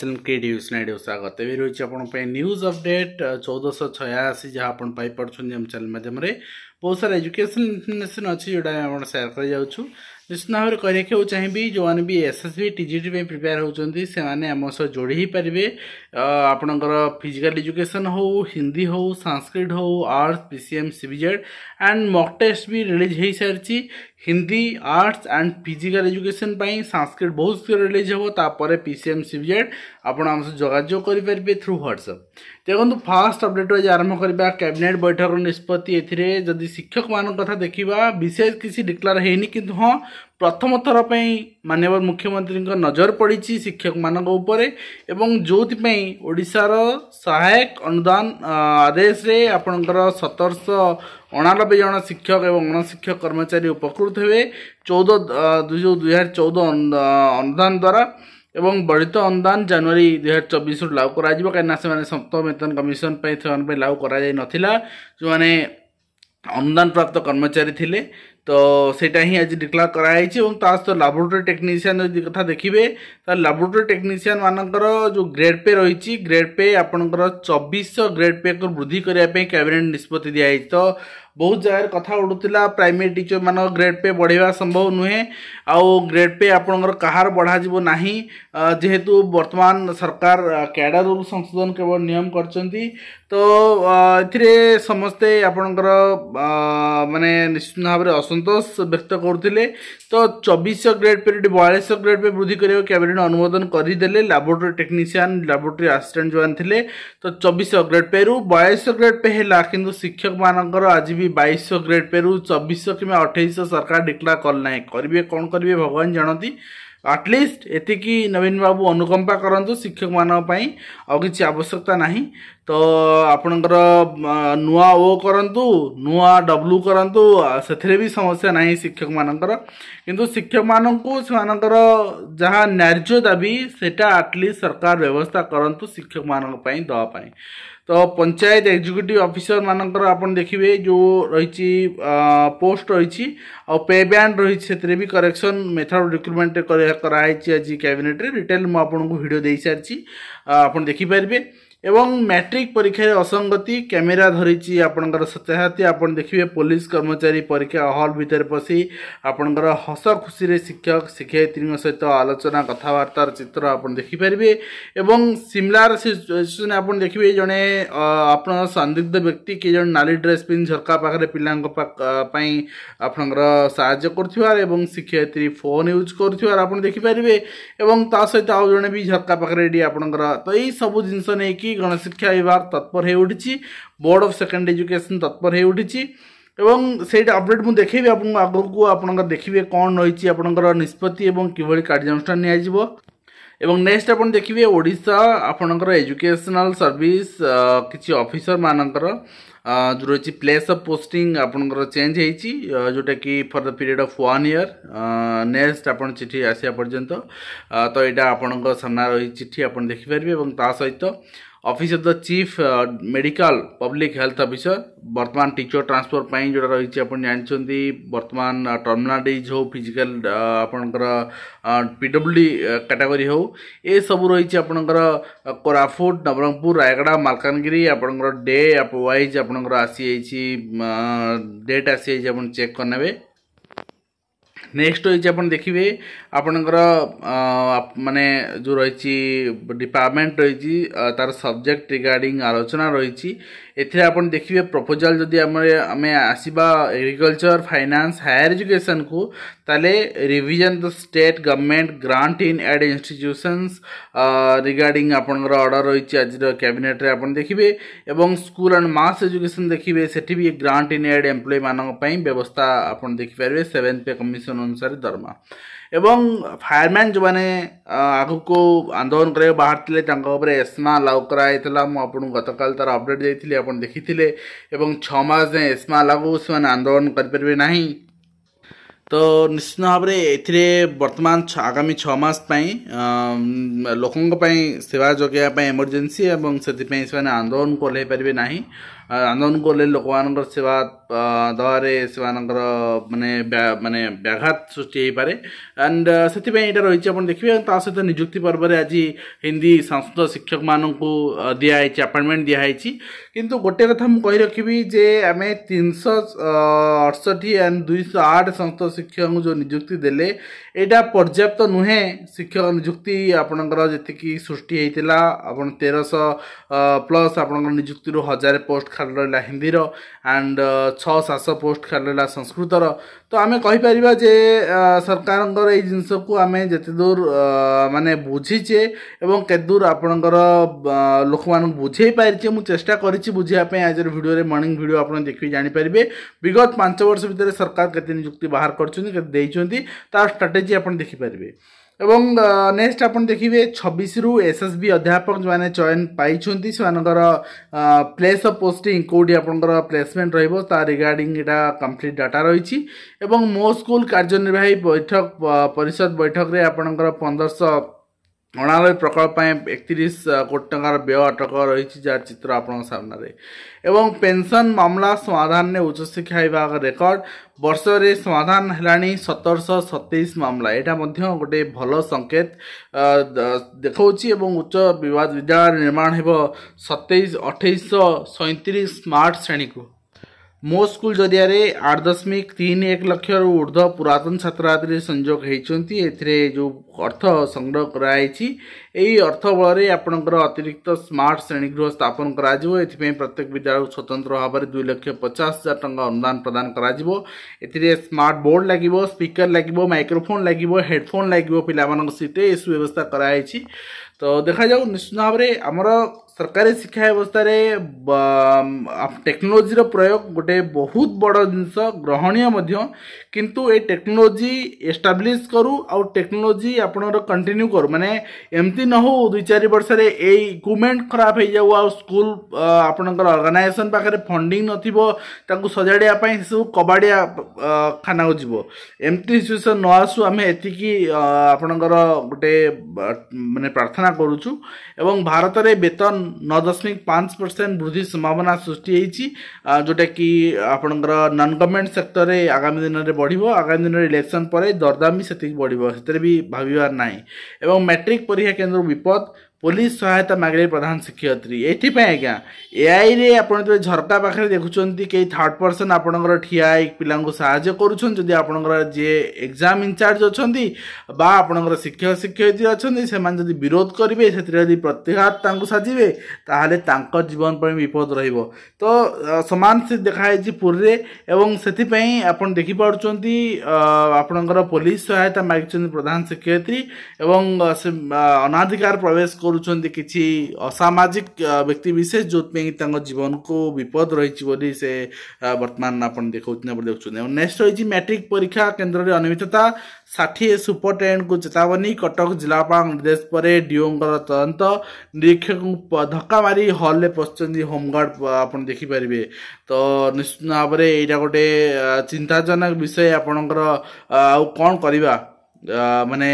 council DU snide स्वागत भी रही आपको न्यूज अपडेट चौदहश छयाशी जहाँ आप चैनल मध्यम बहुत सारा एजुकेशन इनफर्मेशन अच्छी जोटा सेयार कर निश्चित भाव में कही चाहिए जो मैंने भी S S B TGT prepare होती से आम सह जोड़ी ही पारे आपणकर फिजिकाल एजुकेशन हो हिंदी हो संस्कृत हो arts P C M C विजेड एंड मक टेस्ट भी रिलीज हो सारी Hindi arts and physical education Sanskrit बहुत शीघ्र रिलीज हे पी सी एम सी विजेड आपड़ आम सह जोजोग करें थ्रू ह्वाट्सअप ଦେଖନ୍ତୁ ଫାର୍ଷ୍ଟ ଅପଡ଼େଟ୍ରୁ ଆଜି ଆରମ୍ଭ କରିବା କ୍ୟାବିନେଟ୍ ବୈଠକର ନିଷ୍ପତ୍ତି ଏଥିରେ ଯଦି ଶିକ୍ଷକମାନଙ୍କ କଥା ଦେଖିବା ବିଶେଷ କିଛି ଡିକ୍ଲାର ହେଇନି କିନ୍ତୁ ହଁ ପ୍ରଥମ ଥର ପାଇଁ ମାନ୍ୟବର ମୁଖ୍ୟମନ୍ତ୍ରୀଙ୍କ ନଜର ପଡ଼ିଛି ଶିକ୍ଷକମାନଙ୍କ ଉପରେ ଏବଂ ଯେଉଁଥିପାଇଁ ଓଡ଼ିଶାର ସହାୟକ ଅନୁଦାନ ଆଦେଶରେ ଆପଣଙ୍କର ସତରଶହ ଅଣାନବେ ଜଣ ଶିକ୍ଷକ ଏବଂ ଅଣଶିକ୍ଷକ କର୍ମଚାରୀ ଉପକୃତ ହେବେ ଚଉଦ ଯେଉଁ ଦୁଇହଜାର ଚଉଦ ଅନୁଦାନ ଦ୍ୱାରା ଏବଂ ବଳିତ ଅନୁଦାନ ଜାନୁଆରୀ ଦୁଇହଜାର ଚବିଶରୁ ଲାଗୁ କରାଯିବ କାହିଁକିନା ସେମାନେ ସପ୍ତମ ବେତନ କମିଶନ ପାଇଁ ସେମାନଙ୍କ ପାଇଁ ଲାଗୁ କରାଯାଇ ନଥିଲା ଯେଉଁମାନେ ଅନୁଦାନ ପ୍ରାପ୍ତ କର୍ମଚାରୀ ଥିଲେ ତ ସେଇଟା ହିଁ ଆଜି ଡିକ୍ଲେୟାର କରାଯାଇଛି ଏବଂ ତା ସହିତ ଲାବୋରେଟୋରୀ ଟେକ୍ନିସିଆନ୍ ଯଦି କଥା ଦେଖିବେ ତାହେଲେ ଲାବୋରେଟୋରୀ ଟେକ୍ନିସିଆନ୍ ମାନଙ୍କର ଯେଉଁ ଗ୍ରେଡ୍ ପେ ରହିଛି ଗ୍ରେଡ୍ ପେ ଆପଣଙ୍କର ଚବିଶଶହ ଗ୍ରେଡ୍ ପେକୁ ବୃଦ୍ଧି କରିବା ପାଇଁ କ୍ୟାବିନେଟ୍ ନିଷ୍ପତ୍ତି ଦିଆଯାଇଛି ତ ବହୁତ ଜାଗାରେ କଥା ଉଡ଼ୁଥିଲା ପ୍ରାଇମେରୀ ଟିଚରମାନଙ୍କ ଗ୍ରେଡ଼୍ ପେ ବଢ଼େଇବା ସମ୍ଭବ ନୁହେଁ ଆଉ ଗ୍ରେଡ଼୍ ପେ ଆପଣଙ୍କର କାହାର ବଢ଼ାଯିବ ନାହିଁ ଯେହେତୁ ବର୍ତ୍ତମାନ ସରକାର କ୍ୟାଡ଼ର ରୁଲ୍ ସଂଶୋଧନ କେବଳ ନିୟମ କରିଛନ୍ତି ତ ଏଥିରେ ସମସ୍ତେ ଆପଣଙ୍କର ମାନେ ନିଶ୍ଚିତ ଭାବରେ ଅସନ୍ତୋଷ ବ୍ୟକ୍ତ କରୁଥିଲେ ତ ଚବିଶ ଗ୍ରେଡ୍ ପେରିୟଡ଼ ବୟାଳିଶଶହ ଗ୍ରେଡ୍ ପାଇଁ ବୃଦ୍ଧି କରିବାକୁ କ୍ୟାବିନେଟ୍ ଅନୁମୋଦନ କରିଦେଲେ ଲାବୋରେଟୋରୀ ଟେକ୍ନିସିଆନ୍ ଲାବୋରେଟୋରୀ ଆସିଷ୍ଟାଣ୍ଟ ଯେଉଁମାନେ ଥିଲେ ତ ଚବିଶ ଗ୍ରେଡ୍ ପେରୁ ବୟାଳିଶଶହ ଗ୍ରେଡ୍ ପେ ହେଲା କିନ୍ତୁ ଶିକ୍ଷକମାନଙ୍କର ଆଜି ବି ବାଇଶଶହ ଗ୍ରେଡ୍ ପେରୁ ଚବିଶଶହ କିମ୍ବା ଅଠେଇଶଶହ ସରକାର ଡିକ୍ଲାର ନାହିଁ କରିବେ କ'ଣ କରିବେ ଭଗବାନ ଜାଣନ୍ତି ଆଟଲିଷ୍ଟ ଏତିକି ନବୀନ ବାବୁ ଅନୁକମ୍ପା କରନ୍ତୁ ଶିକ୍ଷକମାନଙ୍କ ପାଇଁ ଆଉ କିଛି ଆବଶ୍ୟକତା ନାହିଁ ତ ଆପଣଙ୍କର ନୂଆ ଓ କରନ୍ତୁ ନୂଆ ଡବ୍ଲୁ କରନ୍ତୁ ସେଥିରେ ବି ସମସ୍ୟା ନାହିଁ ଶିକ୍ଷକମାନଙ୍କର କିନ୍ତୁ ଶିକ୍ଷକମାନଙ୍କୁ ସେମାନଙ୍କର ଯାହା ନ୍ୟାର୍ଯ୍ୟ ଦାବି ସେଇଟା ଆଟଲିଷ୍ଟ ସରକାର ବ୍ୟବସ୍ଥା କରନ୍ତୁ ଶିକ୍ଷକମାନଙ୍କ ପାଇଁ ଦେବା ପାଇଁ तो पंचायत एग्जीक्यूटिव ऑफिसर मानक आप देखिए जो रही पोस्ट रही पे बैंड रही से भी करेक्शन मेथड रिक्रुटमेंट कराई आज कैबिनेट रिटेल मुझे भिड दे सारी आप देखिपारे এবং ম্যাট্রিক পরীক্ষার অসঙ্গতি ক্যামেরা ধরিছি আপনার স্বেচ্ছাসাথী আপনার দেখবে পুলিশ কর্মচারী পরীক্ষা হল ভিতরে পশি আপনার হস খুশি শিক্ষক শিক্ষয়িত্রী সহিত আলোচনা কথাবার্তার চিত্র আপনার দেখিপারে এবং সিমলার সিচুয়েসন আপনার দেখবে জনে আপনার সন্দিগ্ধ ব্যক্তি কি জন নালি ড্রেস পিধি ঝরকা পাখে পিলাঙ্ পাই আপনার সাহায্য করুবার এবং শিক্ষয়িত্রী ফোন ইউজ করুবার আপনার দেখিপারে এবং তা সহ আউ জনে বি ঝরকা পাখে এটি আপনার তো এই সবু জিনিস নেই ନେଇକି ଗଣଶିକ୍ଷା ବିଭାଗ ତତ୍ପର ହୋଇଉଠିଛି ବୋର୍ଡ଼ ଅଫ୍ ସେକେଣ୍ଡ ଏଜୁକେସନ୍ ତତ୍ପର ହୋଇଉଠିଛି ଏବଂ ସେଇଟା ଅପଡ଼େଟ୍ ମୁଁ ଦେଖେଇବି ଆପଣଙ୍କୁ ଆଗକୁ ଆପଣଙ୍କର ଦେଖିବେ କ'ଣ ରହିଛି ଆପଣଙ୍କର ନିଷ୍ପତ୍ତି ଏବଂ କିଭଳି କାର୍ଯ୍ୟାନୁଷ୍ଠାନ ନିଆଯିବ এবং নেক্সট আপনার দেখবে ওড়শা আপনার এজুকেশনাল সর্ভিস কিছু অফিসর মানকর যে রয়েছে প্লেস অফ পোস্টিং আপনার চেঞ্জ হয়েছি যেটা কি for the period of one year next আপনার চিঠি আসা পর্যন্ত তো এটা আপনার সামনে রয়েছে চিঠি আপনার দেখিপারে এবং তা সহিত office of the chief medical public health officer বর্তমান ଟିଚର ଟ୍ରାନ୍ସଫର ପାଇଁ ଯେଉଁଟା ରହିଛି ଆପଣ ଜାଣିଛନ୍ତି ବର୍ତ୍ତମାନ ଟର୍ମିନାଲ ଡିଜ୍ ହେଉ ଫିଜିକାଲ ଆପଣଙ୍କର ପି ଡବ୍ଲ୍ୟୁ ଡି କାଟାଗୋରୀ ହେଉ ଏସବୁ ରହିଛି ଆପଣଙ୍କର କୋରାପୁଟ ନବରଙ୍ଗପୁର ରାୟଗଡ଼ା ମାଲକାନଗିରି ଆପଣଙ୍କର ଡେ ୱାଇଜ୍ ଆପଣଙ୍କର ଆସିଯାଇଛି ଡେଟ୍ ଆସିଯାଇଛି ଆପଣ ଚେକ୍ କରିନେବେ ନେକ୍ସଟ ରହିଛି ଆପଣ ଦେଖିବେ ଆପଣଙ୍କର ମାନେ ଯେଉଁ ରହିଛି ଡିପାର୍ଟମେଣ୍ଟ ରହିଛି ତା'ର ସବଜେକ୍ଟ ରିଗାର୍ଡ଼ିଂ ଆଲୋଚନା ରହିଛି एप देखिए प्रपोजाल जदि आम आसवा एग्रिकलचर फाइनान्स हायर एजुकेशन को ताले revision the state government grant in aid institutions regard आपर रही आज कैबिनेट रे आप देखिए और स्कूल एंड मस एजुकेशन देखिए से ग्रांट इन एड एम्प्लयी मानी व्यवस्था आप देखिपारे सेवेन्थ पे कमिशन अनुसार दरमा एवं फायरमैन जो मैंने आग को आंदोलन कर बाहर थे एसमा अलाउ कराइला मुझे गत काल तार अपडेट देखी थे छमास जाए एसमा अलाउ से आंदोलन करें ତ ନିଶ୍ଚିତ ଭାବରେ ଏଥିରେ ବର୍ତ୍ତମାନ ଆଗାମୀ ଛଅ ମାସ ପାଇଁ ଲୋକଙ୍କ ପାଇଁ ସେବା ଯୋଗାଇବା ପାଇଁ ଏମର୍ଜେନ୍ସି ଏବଂ ସେଥିପାଇଁ ସେମାନେ ଆନ୍ଦୋଳନକୁ ଓହ୍ଲାଇପାରିବେ ନାହିଁ ଆନ୍ଦୋଳନକୁ ଓହ୍ଲାଇ ଲୋକମାନଙ୍କର ସେବା ଦେବାରେ ସେମାନଙ୍କର ମାନେ ମାନେ ବ୍ୟାଘାତ ସୃଷ୍ଟି ହୋଇପାରେ ଆଣ୍ଡ ସେଥିପାଇଁ ଏଇଟା ରହିଛି ଆପଣ ଦେଖିବେ ତା ସହିତ ନିଯୁକ୍ତି ପର୍ବରେ ଆଜି ହିନ୍ଦୀ ସଂସ୍କୃତ ଶିକ୍ଷକମାନଙ୍କୁ ଦିଆହେଇଛି ଆପଏଣ୍ଟମେଣ୍ଟ ଦିଆହେଇଛି କିନ୍ତୁ ଗୋଟେ କଥା ମୁଁ କହି ରଖିବି ଯେ ଆମେ ତିନିଶହ ଅଠଷଠି ଆଣ୍ଡ ଦୁଇଶହ ଆଠ ସଂସ୍କୃତ ଶିକ୍ଷକଙ୍କୁ ଯେଉଁ ନିଯୁକ୍ତି ଦେଲେ ଏଇଟା ପର୍ଯ୍ୟାପ୍ତ ନୁହେଁ ଶିକ୍ଷକ ନିଯୁକ୍ତି ଆପଣଙ୍କର ଯେତିକି ସୃଷ୍ଟି ହେଇଥିଲା ଆପଣ ତେରଶହ ପ୍ଲସ୍ ଆପଣଙ୍କର ନିଯୁକ୍ତିରୁ ହଜାରେ ପୋଷ୍ଟ ଖାଲି ରହିଲା ହିନ୍ଦୀର ଆଣ୍ଡ ଛଅ ସାତଶହ ପୋଷ୍ଟ ଖାଲି ରହିଲା ସଂସ୍କୃତର ତ ଆମେ କହିପାରିବା ଯେ ସରକାରଙ୍କର ଏଇ ଜିନିଷକୁ ଆମେ ଯେତେ ଦୂର ମାନେ ବୁଝିଛେ ଏବଂ କେତେ ଦୂର ଆପଣଙ୍କର ଲୋକମାନଙ୍କୁ ବୁଝେଇ ପାରିଛେ ମୁଁ ଚେଷ୍ଟା କରିଛି ବୁଝିବା ପାଇଁ ଆଜିର ଭିଡ଼ିଓରେ ମର୍ଣ୍ଣିଂ ଭିଡ଼ିଓ ଆପଣ ଦେଖିକି ଜାଣିପାରିବେ ବିଗତ ପାଞ୍ଚ ବର୍ଷ ଭିତରେ ସରକାର କେତେ ନିଯୁକ୍ତି ବାହାର କରି କରିଛନ୍ତି ଦେଇଛନ୍ତି ତା ଷ୍ଟ୍ରାଟେଜି ଆପଣ ଦେଖିପାରିବେ ଏବଂ ନେକ୍ସଟ ଆପଣ ଦେଖିବେ ଛବିଶରୁ ଏସ୍ ଏସ୍ ବି ଅଧ୍ୟାପକ ଯେଉଁମାନେ ଚୟନ ପାଇଛନ୍ତି ସେମାନଙ୍କର ପ୍ଲେସ୍ ଅଫ୍ ପୋଷ୍ଟିଂ କେଉଁଠି ଆପଣଙ୍କର ପ୍ଲେସମେଣ୍ଟ ରହିବ ତା ରିଗାର୍ଡ଼ିଂ ଏଇଟା କମ୍ପ୍ଲିଟ୍ ଡାଟା ରହିଛି ଏବଂ ମୋ ସ୍କୁଲ କାର୍ଯ୍ୟନିର୍ବାହୀ ବୈଠକ ପରିଷଦ ବୈଠକରେ ଆପଣଙ୍କର ପନ୍ଦରଶହ অনাবে প্রকল্প একত্রিশ কোটি টাকার ব্যয় আটক রয়েছে যার চিত্র আপনার সামনে এবং পেনশন মামলা সমাধান উচ্চশিক্ষা বিভাগ রেকর্ড বর্ষরে সমাধান হল সতরশ সতেইশ মামলা এটা মধ্য গোটে ভাল সংকেত দেখছি এবং উচ্চ বিদ্যালয় নির্মাণ হব সতেইশ অঠেইশ সৈত্রিশ স্মার্ট শ্রেণীকে ମୋ ସ୍କୁଲ ଜରିଆରେ ଆଠ ଦଶମିକ ତିନି ଏକ ଲକ୍ଷରୁ ଉର୍ଦ୍ଧ୍ୱ ପୁରାତନ ଛାତ୍ରଛାତ୍ରୀ ସଂଯୋଗ ହୋଇଛନ୍ତି ଏଥିରେ ଯେଉଁ ଅର୍ଥ ସଂଗ୍ରହ କରାଯାଇଛି ଏହି ଅର୍ଥ ବଳରେ ଆପଣଙ୍କର ଅତିରିକ୍ତ ସ୍ମାର୍ଟ ଶ୍ରେଣୀଗୃହ ସ୍ଥାପନ କରାଯିବ ଏଥିପାଇଁ ପ୍ରତ୍ୟେକ ବିଦ୍ୟାଳୟକୁ ସ୍ୱତନ୍ତ୍ର ଭାବରେ ଦୁଇ ଲକ୍ଷ ପଚାଶ ହଜାର ଟଙ୍କା ଅନୁଦାନ ପ୍ରଦାନ କରାଯିବ ଏଥିରେ ସ୍ମାର୍ଟ ବୋର୍ଡ଼ ଲାଗିବ ସ୍ପିକର ଲାଗିବ ମାଇକ୍ରୋଫୋନ୍ ଲାଗିବ ହେଡ଼ଫୋନ୍ ଲାଗିବ ପିଲାମାନଙ୍କ ସିଟ୍ରେ ଏସବୁ ବ୍ୟବସ୍ଥା କରାଯାଇଛି ତ ଦେଖାଯାଉ ନିଶ୍ଚିତ ଭାବରେ ଆମର ସରକାରୀ ଶିକ୍ଷା ବ୍ୟବସ୍ଥାରେ ଟେକ୍ନୋଲୋଜିର ପ୍ରୟୋଗ ଗୋଟେ ବହୁତ ବଡ଼ ଜିନିଷ ଗ୍ରହଣୀୟ ମଧ୍ୟ କିନ୍ତୁ ଏ ଟେକ୍ନୋଲୋଜି ଏଷ୍ଟାବ୍ଲିଶ୍ କରୁ ଆଉ ଟେକ୍ନୋଲୋଜି ଆପଣଙ୍କର କଣ୍ଟିନ୍ୟୁ କରୁ ମାନେ ଏମିତି ନ ହେଉ ଦୁଇ ଚାରି ବର୍ଷରେ ଏଇ ଇକ୍ୟୁପମେଣ୍ଟ ଖରାପ ହେଇଯାଉ ଆଉ ସ୍କୁଲ ଆପଣଙ୍କର ଅର୍ଗାନାଇଜେସନ୍ ପାଖରେ ଫଣ୍ଡିଂ ନଥିବ ତାକୁ ସଜାଡ଼ିବା ପାଇଁ ସେସବୁ କବାଡ଼ିଆ ଖାନାକୁ ଯିବ ଏମିତି ସିଚୁଏସନ୍ ନ ଆସୁ ଆମେ ଏତିକି ଆପଣଙ୍କର ଗୋଟେ ମାନେ ପ୍ରାର୍ଥନା କରୁଛୁ ଏବଂ ଭାରତରେ ବେତନ ନଅ ଦଶମିକ ପାଞ୍ଚ ପରସେଣ୍ଟ ବୃଦ୍ଧି ସମ୍ଭାବନା ସୃଷ୍ଟି ହେଇଛି ଯେଉଁଟାକି ଆପଣଙ୍କର ନନ୍ ଗଭର୍ଣ୍ଣମେଣ୍ଟ ସେକ୍ଟରରେ ଆଗାମୀ ଦିନରେ ବଢ଼ିବ ଆଗାମୀ ଦିନରେ ଇଲେକ୍ସନ୍ ପରେ ଦରଦାମ ବି ସେତିକି ବଢ଼ିବ ସେଥିରେ ବି ଭାବିବାର ନାହିଁ ଏବଂ ମ୍ୟାଟ୍ରିକ୍ ପରୀକ୍ଷା no me importa पुलिस सहायता मागिले प्रधान शिक्षय ये आज्ञा ए आई रे आप झरका पाखे देखुं कई थर्ड पर्सन आप ठिया पिला साजी आप एग्जाम इनचार्ज अच्छा आपणकर शिक्षक शिक्षयत्री अच्छा से विरोध करेंगे से प्रत्याघात साजिबे जीवन पर विपद रो तो सामान से देखाई पूरी से आप देखिपड़ आपणकर पुलिस सहायता मागिंट प्रधान शिक्षयत्री और अनाधिकार प्रवेश କରୁଛନ୍ତି କିଛି ଅସାମାଜିକ ବ୍ୟକ୍ତିବିଶେଷ ଯେଉଁଥିପାଇଁ ତାଙ୍କ ଜୀବନକୁ ବିପଦ ରହିଛି ବୋଲି ସେ ବର୍ତ୍ତମାନ ଆପଣ ଦେଖାଉଛନ୍ତି ଆପଣ ଦେଖୁଛନ୍ତି ଆଉ ନେକ୍ସଟ ରହିଛି ମ୍ୟାଟ୍ରିକ ପରୀକ୍ଷା କେନ୍ଦ୍ରରେ ଅନିୟମିତତା ଷାଠିଏ ସୁପରିଟେଣ୍ଡେଣ୍ଟଙ୍କୁ ଚେତାବନୀ କଟକ ଜିଲ୍ଲାପାଳ ନିର୍ଦ୍ଦେଶ ପରେ ଡିଓଙ୍କର ତଦନ୍ତ ନିରୀକ୍ଷକଙ୍କୁ ଧକ୍କା ମାରି ହଲ୍ରେ ପଶିଛନ୍ତି ହୋମଗାର୍ଡ ଆପଣ ଦେଖିପାରିବେ ତ ନିଶ୍ଚିତ ଭାବରେ ଏଇଟା ଗୋଟେ ଚିନ୍ତାଜନକ ବିଷୟ ଆପଣଙ୍କର ଆଉ କ'ଣ କରିବା ମାନେ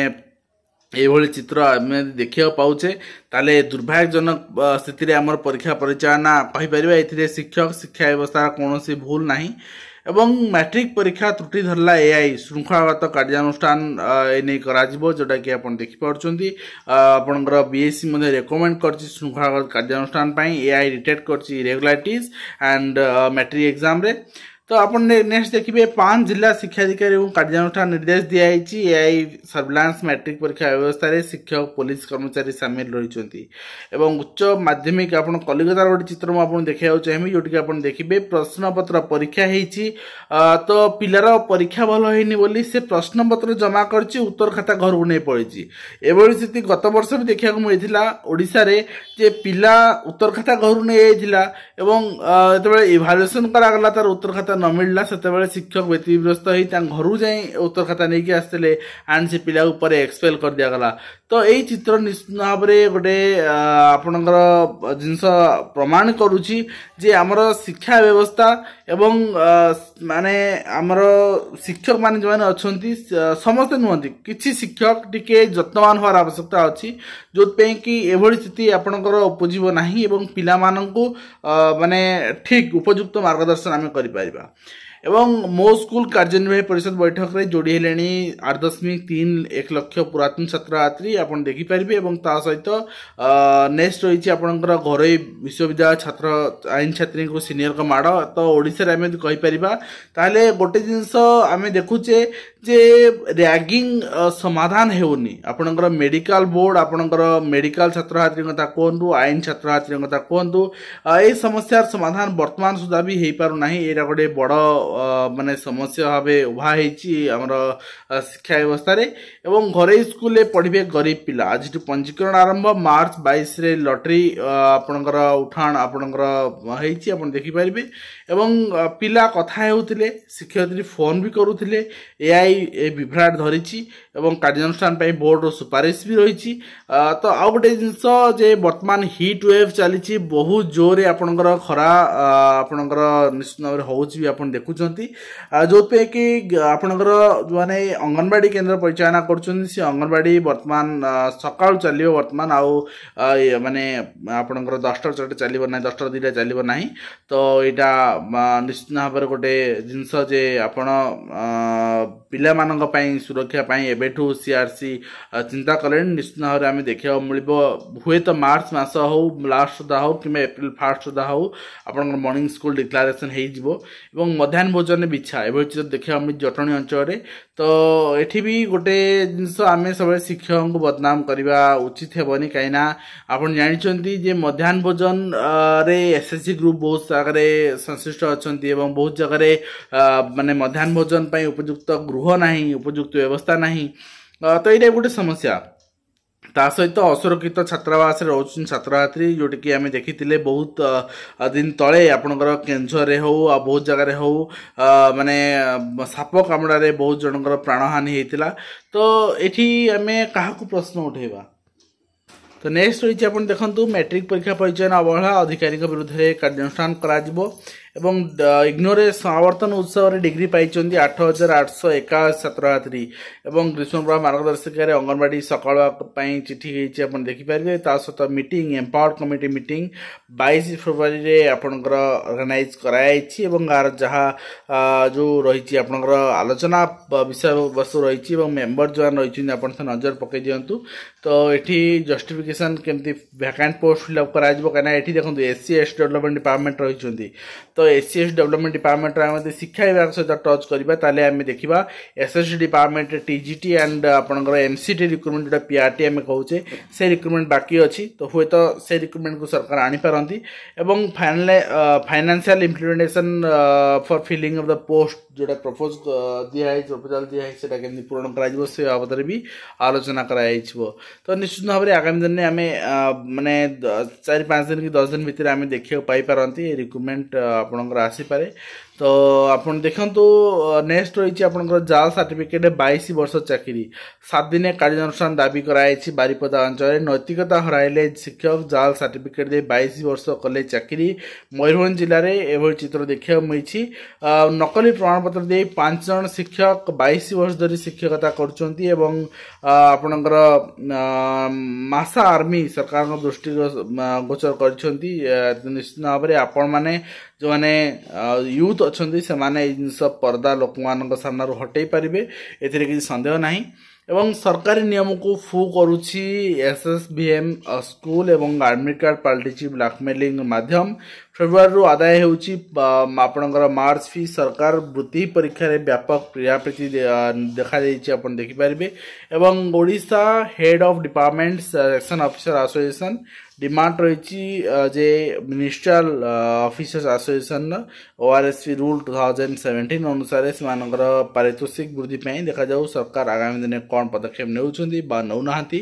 ଏଇଭଳି ଚିତ୍ର ଆମେ ଯଦି ଦେଖିବାକୁ ପାଉଛେ ତାହେଲେ ଦୁର୍ଭାଗ୍ୟଜନକ ସ୍ଥିତିରେ ଆମର ପରୀକ୍ଷା ପରିଚାଳନା କହିପାରିବା ଏଥିରେ ଶିକ୍ଷକ ଶିକ୍ଷା ବ୍ୟବସ୍ଥାର କୌଣସି ଭୁଲ ନାହିଁ ଏବଂ ମାଟ୍ରିକ୍ ପରୀକ୍ଷା ତ୍ରୁଟି ଧରିଲା ଏଆଇ ଶୃଙ୍ଖଳାଗତ କାର୍ଯ୍ୟାନୁଷ୍ଠାନ ଏ ନେଇ କରାଯିବ ଯେଉଁଟାକି ଆପଣ ଦେଖିପାରୁଛନ୍ତି ଆପଣଙ୍କର ବିଏସ୍ସି ମଧ୍ୟ ରେକମେଣ୍ଡ କରିଛି ଶୃଙ୍ଖଳାଗତ କାର୍ଯ୍ୟାନୁଷ୍ଠାନ ପାଇଁ ଏଆଇ ରିଟେଟ୍ କରିଛି ଇରେଗୁଲାରିଟିଜ୍ ଆଣ୍ଡ ମାଟ୍ରିକ୍ ଏକ୍ଜାମ୍ରେ તો આપણને નેક્સ્ટ દેખીએ પાંચ જિલ્લા શિક્ષાધિકારીઓ કાર્યાનુષ્ઠાન નિર્દેશ દિયાଯାଇଛି એઆઈ સર્ଭିલાન્સ મેટ્રિક ପରୀକ୍ଷା ବ୍ୟବସ୍ଥାରେ ଶିକ୍ଷକ ପୋଲିସ କର୍ମଚାରୀ ସାମିଲ ରହିଛନ୍ତି ଏବଂ ଉଚ୍ଚ ମାଧ୍ୟମିକ ଆପଣ କଲିକତାର ଗୋଟେ ଚିତ୍ର ମୁଁ ଆପଣଙ୍କୁ ଦେଖାଇବାକୁ ଚାହିଁବି ଯେଉଁଠିକି ଆପଣ ଦେଖିବେ ପ୍ରଶ୍ନପତ୍ର ପରୀକ୍ଷା ହେଇଛି ତ ପିଲାର ପରୀକ୍ଷା ଭଲ ହେଇନି ବୋଲି ସେ ପ୍ରଶ୍ନପତ୍ର ଜମା କରିଛି ଉତ୍ତର ଖାତା ଘରକୁ ନେଇ ପଳେଇଛି ଏଭଳି ସ୍ଥିତି ଗତ ବର୍ଷ ବି ଦେଖିବାକୁ ମିଳିଥିଲା ଓଡ଼ିଶାରେ ଯେ ପିଲା ଉତ୍ତର ଖାତା ଘରକୁ ନେଇ ଯାଇଥିଲା ଏବଂ ଯେତେବେଳେ ଇଭାଲୁଏସନ୍ କରାଗଲା ତାର ଉତ୍ତର ଖାତା ଖାତା ନ ମିଳିଲା ସେତେବେଳେ ଶିକ୍ଷକ ବ୍ୟତିବ୍ୟସ୍ତ ହୋଇ ତାଙ୍କ ଘରୁ ଯାଇ ଉତ୍ତର ଖାତା ନେଇକି ଆସିଥିଲେ ଆଣ୍ଡ ସେ ପିଲା ଉପରେ ଏକ୍ସପେଲ କରିଦିଆଗଲା ତ ଏଇ ଚିତ୍ର ନିଶ୍ଚିତ ଭାବରେ ଗୋଟେ ଆପଣଙ୍କର ଜିନିଷ ପ୍ରମାଣ କରୁଛି ଯେ ଆମର ଶିକ୍ଷା ବ୍ୟବସ୍ଥା ଏବଂ ମାନେ ଆମର ଶିକ୍ଷକମାନେ ଯେଉଁମାନେ ଅଛନ୍ତି ସମସ୍ତେ ନୁହନ୍ତି କିଛି ଶିକ୍ଷକ ଟିକେ ଯତ୍ନବାନ ହେବାର ଆବଶ୍ୟକତା ଅଛି ଯେଉଁଥିପାଇଁ କି ଏଭଳି ସ୍ଥିତି ଆପଣଙ୍କର ଉପୁଜିବ ନାହିଁ ଏବଂ ପିଲାମାନଙ୍କୁ ମାନେ ଠିକ୍ ଉପଯୁକ୍ତ ମାର୍ଗଦର୍ଶନ ଆମେ କରିପାରିବା କରା ଏବଂ ମୋ ସ୍କୁଲ କାର୍ଯ୍ୟନିର୍ବାହୀ ପରିଷଦ ବୈଠକରେ ଯୋଡ଼ି ହେଲେଣି ଆଠ ଦଶମିକ ତିନି ଏକ ଲକ୍ଷ ପୁରାତନ ଛାତ୍ରଛାତ୍ରୀ ଆପଣ ଦେଖିପାରିବେ ଏବଂ ତା ସହିତ ନେକ୍ସଟ ରହିଛି ଆପଣଙ୍କର ଘରୋଇ ବିଶ୍ୱବିଦ୍ୟାଳୟ ଛାତ୍ର ଆଇନ ଛାତ୍ରୀଙ୍କୁ ସିନିୟରଙ୍କ ମାଡ଼ ତ ଓଡ଼ିଶାରେ ଆମେ ଯଦି କହିପାରିବା ତାହେଲେ ଗୋଟେ ଜିନିଷ ଆମେ ଦେଖୁଛେ ଯେ ର୍ୟାଗିଂ ସମାଧାନ ହେଉନି ଆପଣଙ୍କର ମେଡ଼ିକାଲ ବୋର୍ଡ଼ ଆପଣଙ୍କର ମେଡ଼ିକାଲ ଛାତ୍ରଛାତ୍ରୀଙ୍କ କଥା କୁହନ୍ତୁ ଆଇନ ଛାତ୍ରଛାତ୍ରୀଙ୍କ କଥା କୁହନ୍ତୁ ଏଇ ସମସ୍ୟାର ସମାଧାନ ବର୍ତ୍ତମାନ ସୁଦ୍ଧା ବି ହେଇପାରୁନାହିଁ ଏଇଟା ଗୋଟେ ବଡ଼ ମାନେ ସମସ୍ୟା ଭାବେ ଉଭା ହେଇଛି ଆମର ଶିକ୍ଷା ବ୍ୟବସ୍ଥାରେ ଏବଂ ଘରୋଇ ସ୍କୁଲରେ ପଢ଼ିବେ ଗରିବ ପିଲା ଆଜିଠୁ ପଞ୍ଜୀକରଣ ଆରମ୍ଭ ମାର୍ଚ୍ଚ ବାଇଶରେ ଲଟେରୀ ଆପଣଙ୍କର ଉଠାଣ ଆପଣଙ୍କର ହେଇଛି ଆପଣ ଦେଖିପାରିବେ ଏବଂ ପିଲା କଥା ହେଉଥିଲେ ଶିକ୍ଷୟତ୍ରୀ ଫୋନ୍ ବି କରୁଥିଲେ ଏଆଇ এই ବିଭ୍ରାଟ ଧରିଛି এবং କାର୍ଯ୍ୟାନୁଷ୍ଠାନ ପାଇଁ ବୋର୍ଡ଼ର ସୁପାରିଶ ବି ରହିଛି ତ ଆଉ ଗୋଟେ ଜିନିଷ ଯେ ବର୍ତ୍ତମାନ ହିଟ୍ ୱେଭ୍ ଚାଲିଛି ବହୁତ ଜୋରରେ ଆପଣଙ୍କର ଖରା ଆପଣଙ୍କର ନିଶ୍ଚିତ ଭାବରେ ହେଉଛି ବି ଆପଣ ଦେଖୁଛନ୍ତି ଯେଉଁଥିପାଇଁ କି ଆପଣଙ୍କର ଯେଉଁମାନେ ଅଙ୍ଗନବାଡ଼ି କେନ୍ଦ୍ର ପରିଚାଳନା କରୁଛନ୍ତି ସେ ଅଙ୍ଗନବାଡ଼ି ବର୍ତ୍ତମାନ ସକାଳୁ ଚାଲିବ ବର୍ତ୍ତମାନ ଆଉ ମାନେ ଆପଣଙ୍କର ଦଶଟାରୁ ଚାରିଟା ଚାଲିବ ନାହିଁ ଦଶଟାରୁ ଦୁଇଟା ଚାଲିବ ନାହିଁ ତ ଏଇଟା ନିଶ୍ଚିତ ଭାବରେ ଗୋଟେ ଜିନିଷ ଯେ ଆପଣ ପିଲାମାନଙ୍କ ପାଇଁ ସୁରକ୍ଷା ପାଇଁ ଏବେ କେବେଠୁ ସିଆର୍ସି ଚିନ୍ତା କଲେଣି ନିଶ୍ଚିତ ଭାବରେ ଆମେ ଦେଖିବାକୁ ମିଳିବ ହୁଏତ ମାର୍ଚ୍ଚ ମାସ ହେଉ ଲାଷ୍ଟ ସୁଦ୍ଧା ହେଉ କିମ୍ବା ଏପ୍ରିଲ ଫାଷ୍ଟ ସୁଦ୍ଧା ହେଉ ଆପଣଙ୍କର ମର୍ଣ୍ଣିଂ ସ୍କୁଲ ଡିକ୍ଲାରେସନ୍ ହେଇଯିବ ଏବଂ ମଧ୍ୟାହ୍ନ ଭୋଜନରେ ବିଛା ଏଭଳି ଚିତ୍ର ଦେଖିବାକୁ ମିଳିଛି ଜଟଣୀ ଅଞ୍ଚଳରେ ତ ଏଠି ବି ଗୋଟେ ଜିନିଷ ଆମେ ସବୁବେଳେ ଶିକ୍ଷକଙ୍କୁ ବଦନାମ କରିବା ଉଚିତ ହେବନି କାହିଁକିନା ଆପଣ ଜାଣିଛନ୍ତି ଯେ ମଧ୍ୟାହ୍ନ ଭୋଜନରେ ଏସ୍ଏସ୍ସି ଗ୍ରୁପ୍ ବହୁତ ଜାଗାରେ ସଂଶ୍ଳିଷ୍ଟ ଅଛନ୍ତି ଏବଂ ବହୁତ ଜାଗାରେ ମାନେ ମଧ୍ୟାହ୍ନ ଭୋଜନ ପାଇଁ ଉପଯୁକ୍ତ ଗୃହ ନାହିଁ ଉପଯୁକ୍ତ ବ୍ୟବସ୍ଥା ନାହିଁ ତ ଏଇଟା ଗୋଟେ ସମସ୍ୟା ତା ସହିତ ଅସୁରକ୍ଷିତ ଛାତ୍ରାବାସରେ ରହୁଛନ୍ତି ଛାତ୍ରଛାତ୍ରୀ ଯେଉଁଠିକି ଆମେ ଦେଖିଥିଲେ ବହୁତ ଦିନ ତଳେ ଆପଣଙ୍କର କେନ୍ଦୁଝରରେ ହେଉ ଆଉ ବହୁତ ଜାଗାରେ ହେଉ ମାନେ ସାପ କାମୁଡ଼ାରେ ବହୁତ ଜଣଙ୍କର ପ୍ରାଣହାନି ହେଇଥିଲା ତ ଏଠି ଆମେ କାହାକୁ ପ୍ରଶ୍ନ ଉଠାଇବା ତ ନେକ୍ସଟ ରହିଛି ଆପଣ ଦେଖନ୍ତୁ ମ୍ୟାଟ୍ରିକ ପରୀକ୍ଷା ପରିଚୟନ ଅବହେଳା ଅଧିକାରୀଙ୍କ ବିରୁଦ୍ଧରେ କାର୍ଯ୍ୟାନୁଷ୍ଠାନ କରାଯିବ ଏବଂ ଇଗ୍ନୋରେ ସମାବର୍ତ୍ତନ ଉତ୍ସବରେ ଡିଗ୍ରୀ ପାଇଛନ୍ତି ଆଠ ହଜାର ଆଠଶହ ଏକାଅଶୀ ଛାତ୍ରଛାତ୍ରୀ ଏବଂ ଗ୍ରୀଷ୍ମପ୍ରଭା ମାର୍ଗଦର୍ଶିକାରେ ଅଙ୍ଗନବାଡ଼ି ସକାଳ ପାଇଁ ଚିଠି ହେଇଛି ଆପଣ ଦେଖିପାରିବେ ତା ସହିତ ମିଟିଂ ଏମ୍ପାୱାର୍ଡ କମିଟି ମିଟିଂ ବାଇଶ ଫେବୃଆରୀରେ ଆପଣଙ୍କର ଅର୍ଗାନାଇଜ୍ କରାଯାଇଛି ଏବଂ ଏହାର ଯାହା ଯେଉଁ ରହିଛି ଆପଣଙ୍କର ଆଲୋଚନା ବିଷୟବସ୍ତୁ ରହିଛି ଏବଂ ମେମ୍ବର ଯେଉଁମାନେ ରହିଛନ୍ତି ଆପଣ ସେ ନଜର ପକାଇ ଦିଅନ୍ତୁ ତ ଏଠି ଜଷ୍ଟିଫିକେସନ୍ କେମିତି ଭ୍ୟାକାଣ୍ଟ ପୋଷ୍ଟ ଫିଲ୍ଅପ୍ କରାଯିବ କାହିଁକିନା ଏଠି ଦେଖନ୍ତୁ S C S development department ରହିଛନ୍ତି ତ ଏସ୍ ଏସ୍ ଡେଭଲପମେଣ୍ଟ ଡିପାର୍ଟମେଣ୍ଟରେ ଆମେ ଯଦି ଶିକ୍ଷା ସହିତ ଟଚ୍ କରିବା ତାହେଲେ ଆମେ ଦେଖିବା S S department T G T and ଆପଣଙ୍କର ଏନ୍ ସି ଟି ରିକ୍ରୁଟମେଣ୍ଟ ଯେଉଁଟା ପି ଆର୍ ଟି ଆମେ କହୁଛେ ସେ ରିକ୍ରୁଟମେଣ୍ଟ ବାକି ଅଛି ତ ହୁଏତ ସେ ରିକ୍ରୁଟମେଣ୍ଟକୁ ସରକାର ଆଣିପାରନ୍ତି ଏବଂ financial implementation for filling of the post ଯେଉଁଟା ପ୍ରପୋଜ୍ ଦିଆହେଇଛି ପ୍ରପୋଜାଲ୍ ଦିଆହେଇଛି ସେଟା କେମିତି ପୂରଣ କରାଯିବ ସେ ବାବଦରେ ବି ଆଲୋଚନା କରାଯାଇଥିବ ତ ନିଶ୍ଚିତ ଭାବରେ ଆଗାମୀ ଦିନରେ ଆମେ ମାନେ ଚାରି ପାଞ୍ଚ ଦିନ କି ଦଶ ଦିନ ଭିତରେ ଆମେ ଦେଖିବାକୁ ପାଇପାରନ୍ତି ରିକ୍ରୁଟମେଣ୍ଟ ଆପଣ ଆପଣଙ୍କର ଆସିପାରେ ତ ଆପଣ ଦେଖନ୍ତୁ ନେକ୍ସଟ ରହିଛି ଆପଣଙ୍କର ଜାଲ୍ ସାର୍ଟିଫିକେଟ୍ ବାଇଶ ବର୍ଷ ଚାକିରି ସାତ ଦିନେ କାର୍ଯ୍ୟାନୁଷ୍ଠାନ ଦାବି କରାଯାଇଛି ବାରିପଦା ଅଞ୍ଚଳରେ ନୈତିକତା ହରାଇଲେ ଶିକ୍ଷକ ଜାଲ୍ ସାର୍ଟିଫିକେଟ୍ ଦେଇ ବାଇଶ ବର୍ଷ କଲେ ଚାକିରି ମୟୂରଭଞ୍ଜ ଜିଲ୍ଲାରେ ଏଭଳି ଚିତ୍ର ଦେଖିବାକୁ ମିଳିଛି ନକଲି ପ୍ରମାଣପତ୍ର ଦେଇ ପାଞ୍ଚ ଜଣ ଶିକ୍ଷକ ବାଇଶ ବର୍ଷ ଧରି ଶିକ୍ଷକତା କରୁଛନ୍ତି ଏବଂ ଆପଣଙ୍କର ମାସା ଆର୍ମି ସରକାରଙ୍କ ଦୃଷ୍ଟି ଗୋଚର କରିଛନ୍ତି ନିଶ୍ଚିତ ଭାବରେ ଆପଣମାନେ ଯେଉଁମାନେ ୟୁଥ୍ ଅଛନ୍ତି ସେମାନେ ଏଇ ଜିନିଷ ପର୍ଦା ଲୋକମାନଙ୍କ ସାମ୍ନାରୁ ହଟେଇ ପାରିବେ ଏଥିରେ କିଛି ସନ୍ଦେହ ନାହିଁ এবং সরকারি নিয়মকু ফু করুছি এসএসভিএম স্কুল এবং আডমিট কার্ড পাল্টিছি ব্লাকমেলিং মাধ্যম ফেব্রুয়ারি আদায় ହେଉଛି ଆପଣଙ୍କର ମାର୍ଚ୍ଚ ଫି ସରକାର ବୃତ୍ତି ପରୀକ୍ଷାରେ ବ୍ୟାପକ ପ୍ରିୟାପ୍ରୀତି ଦେଖାଯାଇଛି ଆପଣ ଦେଖିପାରିବେ ଏବଂ Odisha head of department section officer association demand ରହିଛି ଯେ ମିନିଷ୍ଟ୍ରାଲ ଅଫିସର୍ସ ଆସୋସିଏସନ୍ର O R S P rule two thousand seventeen ଅନୁସାରେ ସେମାନଙ୍କର ପାରିତୋଷିକ ବୃଦ୍ଧି ପାଇଁ ଦେଖାଯାଉ ସରକାର ଆଗାମୀ ଦିନେ କ'ଣ ପଦକ୍ଷେପ ନେଉଛନ୍ତି ବା ନେଉନାହାନ୍ତି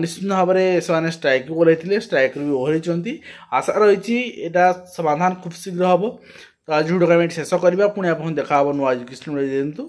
ନିଶ୍ଚିତ ଭାବରେ ସେମାନେ ଷ୍ଟ୍ରାଇକ୍କୁ ଓହ୍ଲାଇଥିଲେ ଷ୍ଟ୍ରାଇକ୍ରୁ ବି ଓହ୍ଲାଇଛନ୍ତି ଆଶା ରହିଛି ଏଇଟା ସମାଧାନ ଖୁବ୍ ଶୀଘ୍ର ହେବ ତ ଆଜି ଭିଡ଼ିଓକୁ ଆମେ ଶେଷ କରିବା ପୁଣି ଆପଣଙ୍କୁ ଦେଖା ହେବ ନୂଆ ଏଜୁକେସନ୍ ଦିଅନ୍ତୁ